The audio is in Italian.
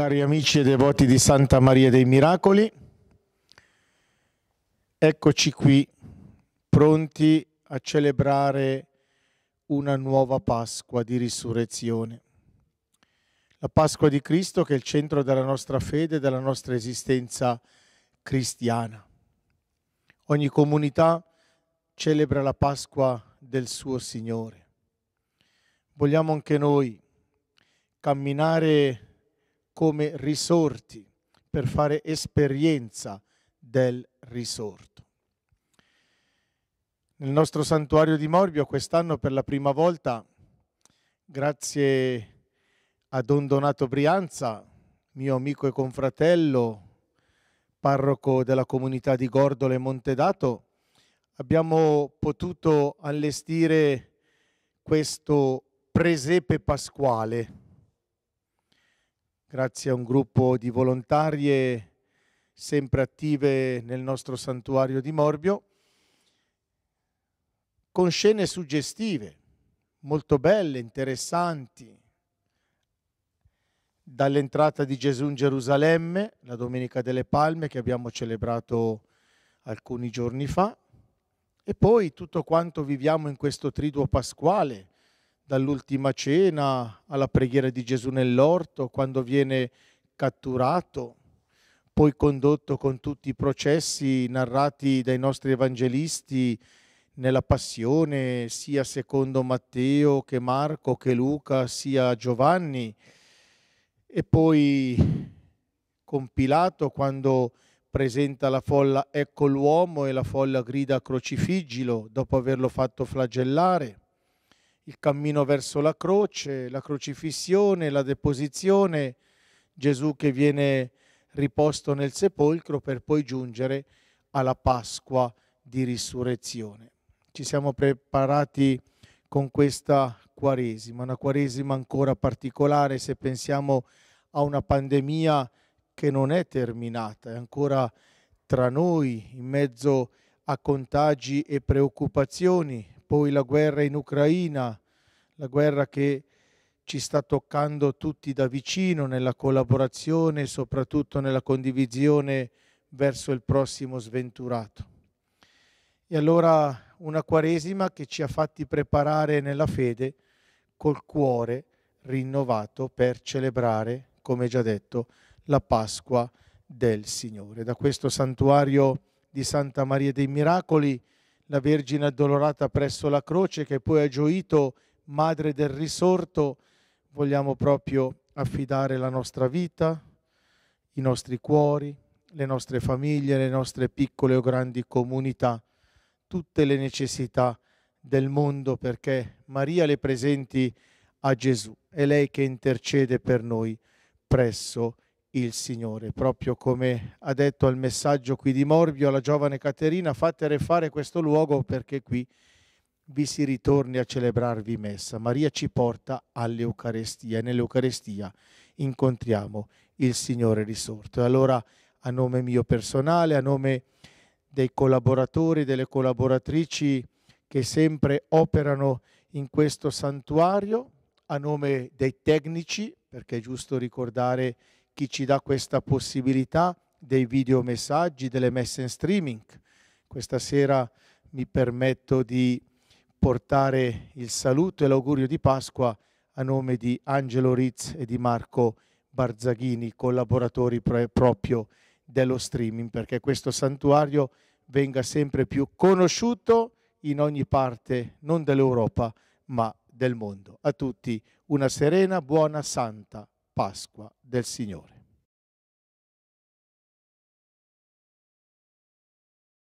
Cari amici e devoti di Santa Maria dei Miracoli, eccoci qui pronti a celebrare una nuova Pasqua di risurrezione. La Pasqua di Cristo che è il centro della nostra fede, e della nostra esistenza cristiana. Ogni comunità celebra la Pasqua del suo Signore. Vogliamo anche noi camminare come risorti per fare esperienza del risorto. Nel nostro santuario di Morbio quest'anno per la prima volta, grazie a Don Donato Brianza, mio amico e confratello, parroco della comunità di Gordole e Montedato, abbiamo potuto allestire questo presepe pasquale grazie a un gruppo di volontarie sempre attive nel nostro santuario di Morbio, con scene suggestive, molto belle, interessanti, dall'entrata di Gesù in Gerusalemme, la Domenica delle Palme che abbiamo celebrato alcuni giorni fa, e poi tutto quanto viviamo in questo triduo pasquale, dall'ultima cena alla preghiera di Gesù nell'orto, quando viene catturato, poi condotto con tutti i processi narrati dai nostri evangelisti nella passione, sia secondo Matteo che Marco che Luca, sia Giovanni, e poi compilato quando presenta la folla ecco l'uomo e la folla grida crocifiggilo dopo averlo fatto flagellare il cammino verso la croce, la crocifissione, la deposizione, Gesù che viene riposto nel sepolcro per poi giungere alla Pasqua di risurrezione. Ci siamo preparati con questa Quaresima, una Quaresima ancora particolare se pensiamo a una pandemia che non è terminata, è ancora tra noi in mezzo a contagi e preoccupazioni, poi la guerra in Ucraina, la guerra che ci sta toccando tutti da vicino nella collaborazione e soprattutto nella condivisione verso il prossimo sventurato. E allora una Quaresima che ci ha fatti preparare nella fede col cuore rinnovato per celebrare, come già detto, la Pasqua del Signore. Da questo santuario di Santa Maria dei Miracoli, la Vergine addolorata presso la croce che poi ha gioito Madre del risorto, vogliamo proprio affidare la nostra vita, i nostri cuori, le nostre famiglie, le nostre piccole o grandi comunità, tutte le necessità del mondo perché Maria le presenti a Gesù. È lei che intercede per noi presso il Signore. Proprio come ha detto al messaggio qui di Morbio alla giovane Caterina, fate refare questo luogo perché qui vi si ritorni a celebrarvi messa. Maria ci porta all'Eucarestia e nell'Eucarestia incontriamo il Signore risorto. E allora a nome mio personale, a nome dei collaboratori, delle collaboratrici che sempre operano in questo santuario, a nome dei tecnici, perché è giusto ricordare chi ci dà questa possibilità, dei videomessaggi, delle messe in streaming. Questa sera mi permetto di portare il saluto e l'augurio di Pasqua a nome di Angelo Riz e di Marco Barzaghini, collaboratori proprio dello streaming, perché questo santuario venga sempre più conosciuto in ogni parte, non dell'Europa, ma del mondo. A tutti una serena, buona, santa Pasqua del Signore.